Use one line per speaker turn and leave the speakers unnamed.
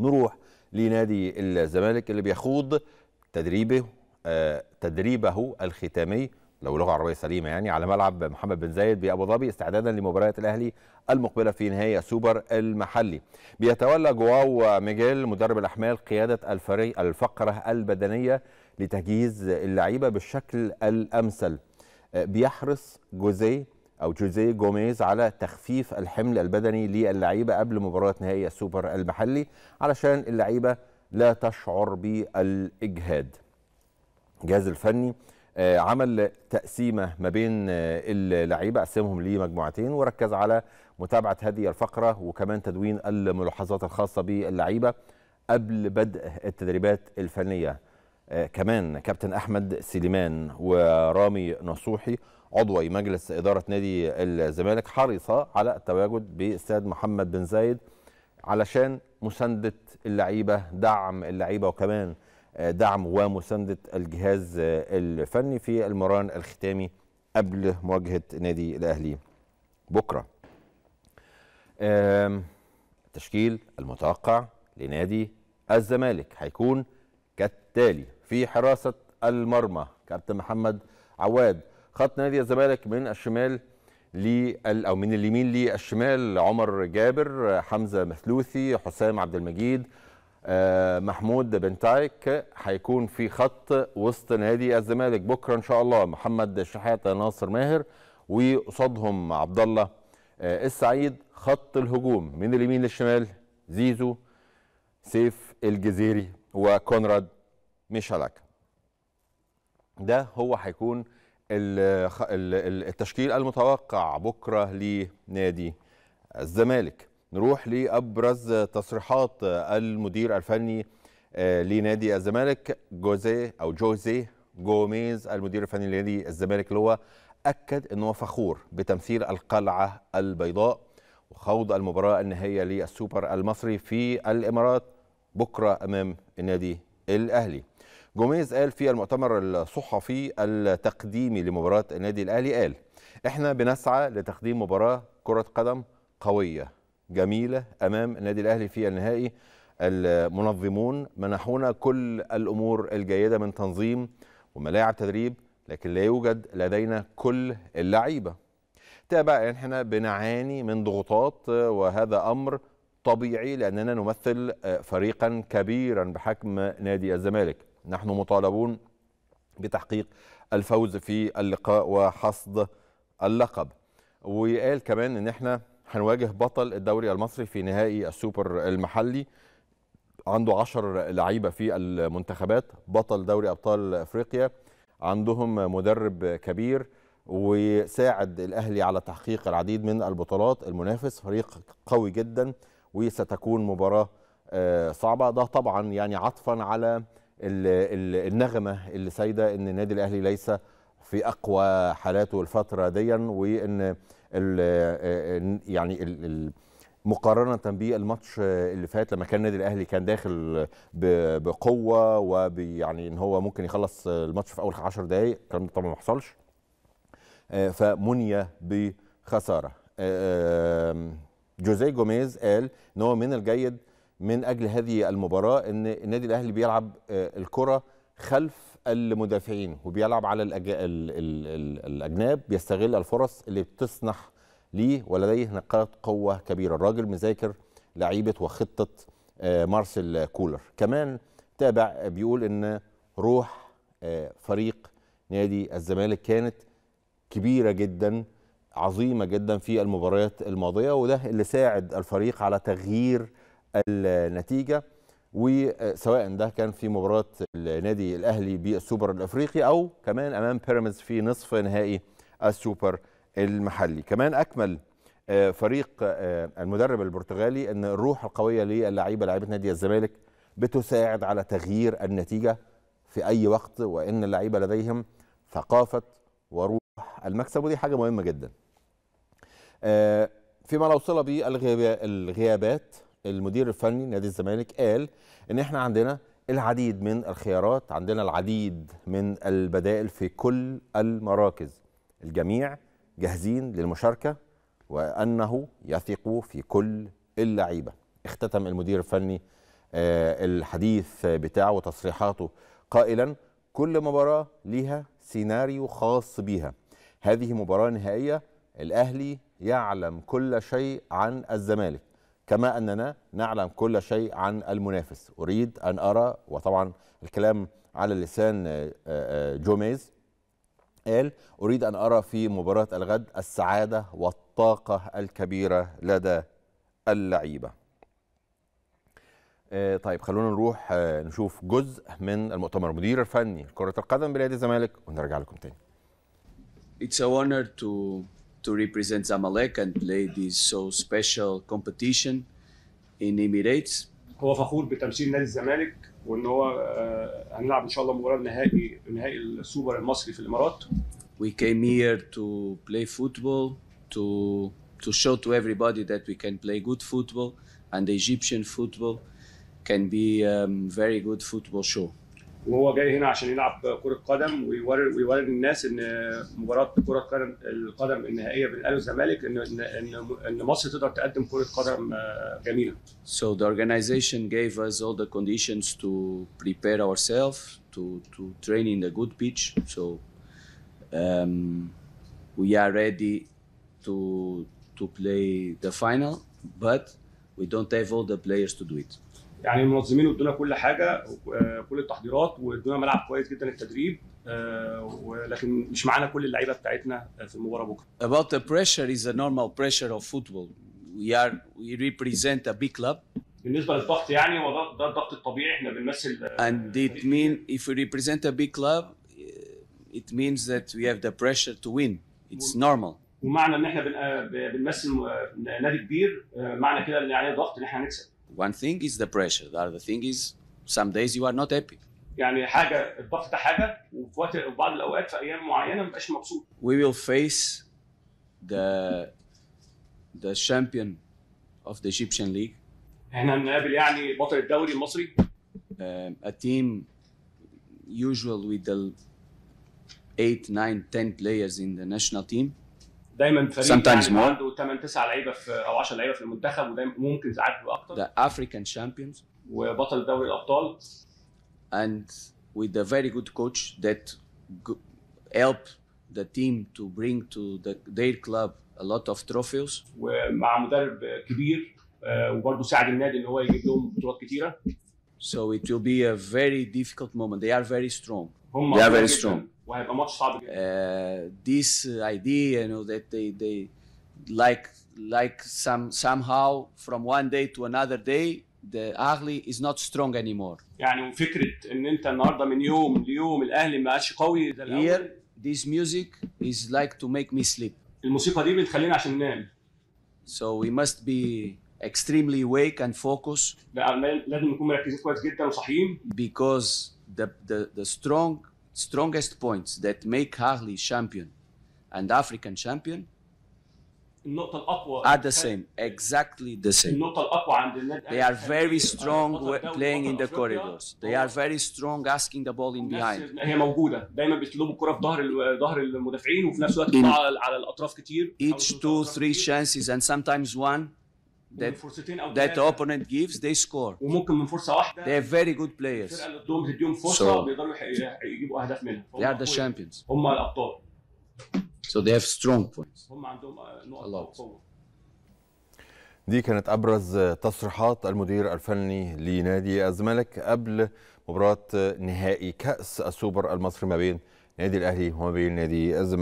نروح لنادي الزمالك اللي بيخوض تدريبه آه تدريبه الختامي لو لغه عربيه سليمه يعني على ملعب محمد بن زايد بابو ظبي استعدادا لمباراه الاهلي المقبله في نهائي سوبر المحلي. بيتولى جواو ميجيل مدرب الاحمال قياده الفريق الفقره البدنيه لتجهيز اللعيبه بالشكل الامثل. آه، بيحرص جوزيه او جوزيه جوميز على تخفيف الحمل البدني للعيبه قبل مباراه نهائي السوبر المحلي علشان اللعيبه لا تشعر بالاجهاد. الجهاز الفني آه، عمل تقسيمه ما بين آه، اللعيبه قسمهم لمجموعتين وركز على متابعه هذه الفقره وكمان تدوين الملاحظات الخاصه باللعيبه قبل بدء التدريبات الفنيه. آه، كمان كابتن احمد سليمان ورامي نصوحي عضوي مجلس اداره نادي الزمالك حريصة على التواجد باستاد محمد بن زايد علشان مسانده اللعيبه دعم اللعيبه وكمان آه، دعم ومسانده الجهاز آه، الفني في المران الختامي قبل مواجهه نادي الاهلي بكره التشكيل المتوقع لنادي الزمالك هيكون كالتالي في حراسة المرمى كابتن محمد عواد خط نادي الزمالك من الشمال لل او من اليمين للشمال عمر جابر حمزه مثلوثي حسام عبد المجيد آه، محمود تايك هيكون في خط وسط نادي الزمالك بكره ان شاء الله محمد شحاته ناصر ماهر وقصادهم عبد الله آه، السعيد خط الهجوم من اليمين للشمال زيزو سيف الجزيري وكونراد ميشالاكا ده هو هيكون التشكيل المتوقع بكره لنادي الزمالك نروح لابرز تصريحات المدير الفني آه، لنادي الزمالك جوزيه او جوزيه جوميز المدير الفني لنادي الزمالك اللي هو اكد ان هو فخور بتمثيل القلعه البيضاء وخوض المباراه النهائيه للسوبر المصري في الامارات بكرة أمام النادي الأهلي جوميز قال في المؤتمر الصحفي التقديمي لمباراة النادي الأهلي قال احنا بنسعى لتقديم مباراة كرة قدم قوية جميلة أمام النادي الأهلي في النهائي المنظمون منحونا كل الأمور الجيدة من تنظيم وملاعب تدريب لكن لا يوجد لدينا كل اللعيبة تابع احنا بنعاني من ضغوطات وهذا أمر طبيعي لأننا نمثل آه، فريقا كبيرا بحجم نادي الزمالك نحن مطالبون بتحقيق الفوز في اللقاء وحصد اللقب وقال كمان ان احنا هنواجه بطل الدوري المصري في نهائي السوبر المحلي عنده 10 لعيبه في المنتخبات بطل دوري ابطال افريقيا عندهم مدرب كبير وساعد الاهلي على تحقيق العديد من البطولات المنافس فريق قوي جدا وستكون مباراه آه، صعبه ده طبعا يعني عطفا على النغمه اللي سايده ان النادي الاهلي ليس في اقوى حالاته الفتره ديا وان آه، آه، يعني ال مقارنة بالماتش اللي فات لما كان النادي الاهلي كان داخل بقوة ويعني ان هو ممكن يخلص الماتش في اول 10 دقايق الكلام ده طبعا ما حصلش فمنية بخسارة جوزيه جوميز قال ان هو من الجيد من اجل هذه المباراه ان النادي الاهلي بيلعب آه، الكره خلف المدافعين وبيلعب على الأج... ال... ال... ال... الاجناب بيستغل الفرص اللي بتسنح ليه ولديه نقاط قوه كبيره الراجل مذاكر لعيبه وخطه آه، مارسيل كولر كمان تابع بيقول ان روح آه، فريق نادي الزمالك كانت كبيره جدا عظيمه جدا في المباريات الماضيه وده اللي ساعد الفريق على تغيير النتيجه وسواء ده كان في مباراه النادي الاهلي بالسوبر الافريقي او كمان امام بيراميدز في نصف نهائي السوبر المحلي كمان اكمل آه، فريق آه، المدرب البرتغالي ان الروح القويه للاعيبه لاعيبه نادي الزمالك بتساعد على تغيير النتيجه في اي وقت وان اللعيبه لديهم ثقافه وروح المكسب ودي حاجه مهمه جدا آه، فيما لو صله بالغيابات المدير الفني نادي الزمالك قال ان احنا عندنا العديد من الخيارات عندنا العديد من البدائل في كل المراكز الجميع جاهزين للمشاركه وانه يثق في كل اللعيبه اختتم المدير الفني آه، الحديث بتاعه وتصريحاته قائلا كل مباراه ليها سيناريو خاص بيها هذه مباراه نهائيه الاهلي يعلم كل شيء عن الزمالك كما أننا نعلم كل شيء عن المنافس أريد أن أرى وطبعا الكلام على لسان آه، آه، جوميز قال أريد أن أرى في مباراة الغد السعادة والطاقة الكبيرة لدى اللعيبة آه، طيب خلونا نروح نشوف جزء من المؤتمر المدير الفني لكرة القدم بنادي الزمالك ونرجع لكم تاني
It's a honor to to represent Zamalek and play this so special competition in Emirates.
هو فخور بتمثيل نادي الزمالك وان هو هنلعب ان شاء الله مباراه نهائي
نهائي السوبر المصري في الامارات. We came here to play football to to show to everybody that we can play good football and Egyptian football can be a um, very good football show.
وهو جاي هنا عشان يلعب كره قدم ويوري ويوري الناس ان مباراه كره القدم القدم النهائيه بين الاهلي والزمالك ان ان ان مصر
تقدر تقدم كره قدم جميله. So the organization gave us all the conditions to prepare ourselves to to train in the good pitch so um, we are ready to to play the final but we don't have all the players to do it. يعني المنظمين ادونا كل حاجه آه، كل التحضيرات وادونا ملعب كويس جدا التدريب آه، ولكن مش معانا كل اللعيبه بتاعتنا آه، في المباراه بكره. About the pressure is a normal pressure of football. We are we represent a big club. بالنسبه للضغط
يعني هو ده الضغط الطبيعي احنا بنمثل
And it mean if we represent a big club uh, it means that we have the pressure to win. It's normal. ومعنى ان احنا
بنمثل نادي كبير معنى كده ان يعني ضغط ان احنا نكسب.
one thing is the pressure. The other thing is some days you are not happy.
يعني الاوقات في ايام
We will face the the champion of the Egyptian league.
احنا يعني بطل الدوري المصري.
Uh, a team usual with the 8 9 10 players in the national team. دايما فريق يعني
عنده 8 9 لعيبه في او 10 لعيبه في المنتخب ودايما ممكن ساعات بيبقى اكتر
ذا افريكان شامبيونز وبطل
دوري الابطال
and with a very good coach that help the team to bring to the, their club a lot of trophies ومع مدرب كبير آه، وبرضه ساعد النادي ان هو يجيب لهم بطولات كتيره so it will be a very difficult moment they are very strong هم they are very strong وهيبقى ماتش صعب جدا uh, this idea you know that they they like like some somehow from one day to another day the الاهلي is not strong anymore يعني وفكره ان انت النهاردة من يوم ليوم الاهلي ما عادش قوي زي الاول here this music is like to make me sleep الموسيقى دي بتخليني عشان ننام so we must be extremely awake and focus لازم نكون مركزين كويس جدا وصاحيين because the, the, the strong, strongest points that make Harley champion and African champion
are the same
exactly the same
they are very strong playing in the corridors
they are very strong asking the ball in behind each two three chances and sometimes one that, فرصتين او that the opponent gives they score وممكن من فرصه واحده they are very good players الفرقه اللي قدامهم هديهم فرصه وبيقدروا
بيقدروا يجيبوا اهداف منها they
are the champions
هم الابطال
so they have strong points
هم عندهم آه، نقط قوه
دي كانت ابرز تصريحات المدير الفني لنادي الزمالك قبل مباراه نهائي كاس السوبر المصري ما بين نادي الاهلي وما بين نادي الزمالك